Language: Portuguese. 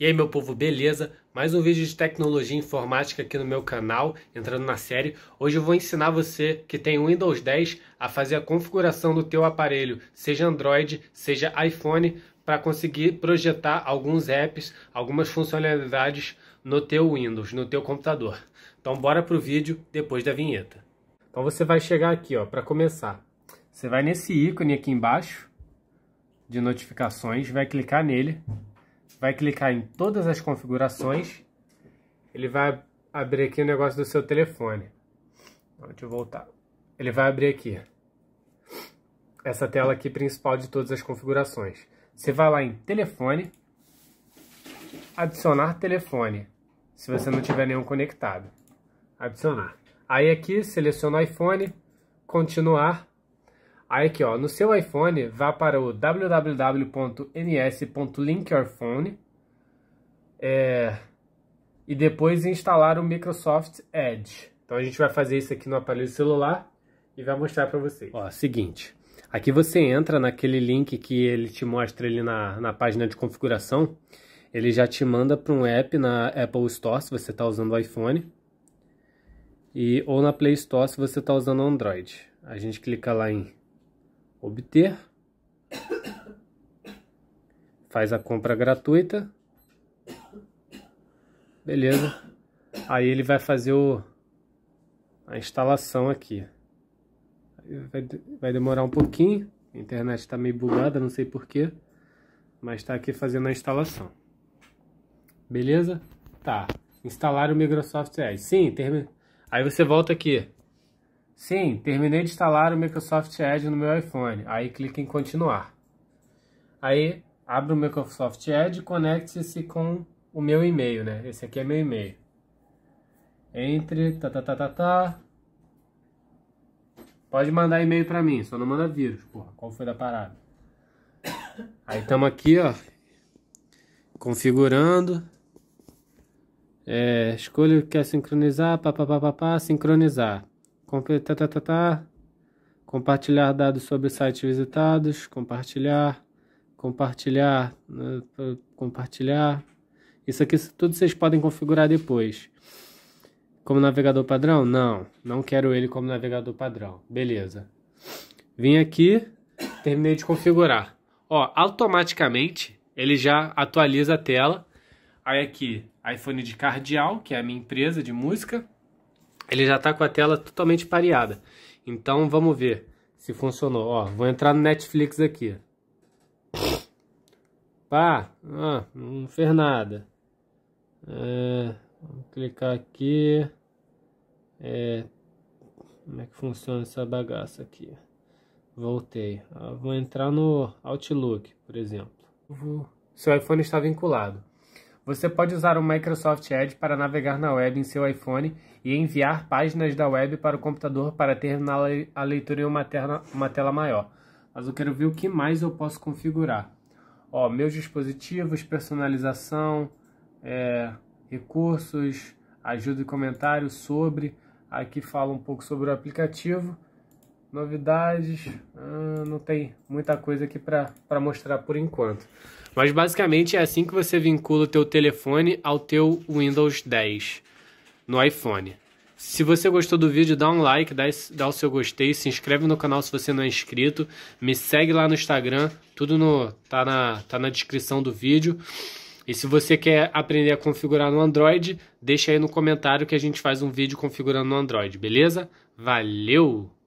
E aí, meu povo, beleza? Mais um vídeo de tecnologia informática aqui no meu canal, entrando na série. Hoje eu vou ensinar você que tem Windows 10 a fazer a configuração do teu aparelho, seja Android, seja iPhone, para conseguir projetar alguns apps, algumas funcionalidades no teu Windows, no teu computador. Então bora pro vídeo depois da vinheta. Então você vai chegar aqui, ó, para começar. Você vai nesse ícone aqui embaixo de notificações, vai clicar nele vai clicar em todas as configurações, ele vai abrir aqui o negócio do seu telefone. Então, deixa eu voltar. Ele vai abrir aqui. Essa tela aqui principal de todas as configurações. Você vai lá em telefone, adicionar telefone, se você não tiver nenhum conectado. Adicionar. Aí aqui, seleciona o iPhone, continuar, Aí aqui, ó, no seu iPhone, vá para o www.ns.linkyourphone é, e depois instalar o Microsoft Edge. Então a gente vai fazer isso aqui no aparelho celular e vai mostrar para vocês. Ó, seguinte, aqui você entra naquele link que ele te mostra ali na, na página de configuração, ele já te manda para um app na Apple Store, se você está usando o iPhone, e, ou na Play Store, se você está usando Android. A gente clica lá em obter, faz a compra gratuita, beleza, aí ele vai fazer o, a instalação aqui, vai, vai demorar um pouquinho, a internet está meio bugada, não sei porquê, mas está aqui fazendo a instalação, beleza? Tá, instalar o Microsoft Edge, sim, termina... Aí você volta aqui, Sim, terminei de instalar o Microsoft Edge no meu iPhone. Aí clica em continuar. Aí abre o Microsoft Edge e conecte-se com o meu e-mail, né? Esse aqui é meu e-mail. Entre, tá, tá, tá, tá, tá. Pode mandar e-mail para mim, só não manda vírus, porra. Qual foi da parada? Aí estamos aqui, ó. Configurando. É, escolha o que quer é sincronizar, papapá, sincronizar. Tá, tá, tá, tá. Compartilhar dados sobre sites visitados. Compartilhar. Compartilhar. Né, compartilhar. Isso aqui tudo vocês podem configurar depois. Como navegador padrão? Não, não quero ele como navegador padrão. Beleza. Vim aqui, terminei de configurar. Ó, automaticamente ele já atualiza a tela. Aí aqui, iPhone de Cardial, que é a minha empresa de música ele já está com a tela totalmente pareada. Então vamos ver se funcionou. Ó, vou entrar no Netflix aqui. Pá, ah, não fez nada. É, vamos clicar aqui. É, como é que funciona essa bagaça aqui? Voltei. Ah, vou entrar no Outlook, por exemplo. Uhum. Seu iPhone está vinculado. Você pode usar o Microsoft Edge para navegar na web em seu iPhone e enviar páginas da web para o computador para terminar a leitura em uma, terna, uma tela maior. Mas eu quero ver o que mais eu posso configurar. Ó, meus dispositivos, personalização, é, recursos, ajuda e comentário sobre. Aqui fala um pouco sobre o aplicativo. Novidades, ah, não tem muita coisa aqui para mostrar por enquanto. Mas basicamente é assim que você vincula o teu telefone ao teu Windows 10 no iPhone. Se você gostou do vídeo, dá um like, dá, dá o seu gostei, se inscreve no canal se você não é inscrito, me segue lá no Instagram, tudo no tá na, tá na descrição do vídeo. E se você quer aprender a configurar no Android, deixa aí no comentário que a gente faz um vídeo configurando no Android, beleza? Valeu!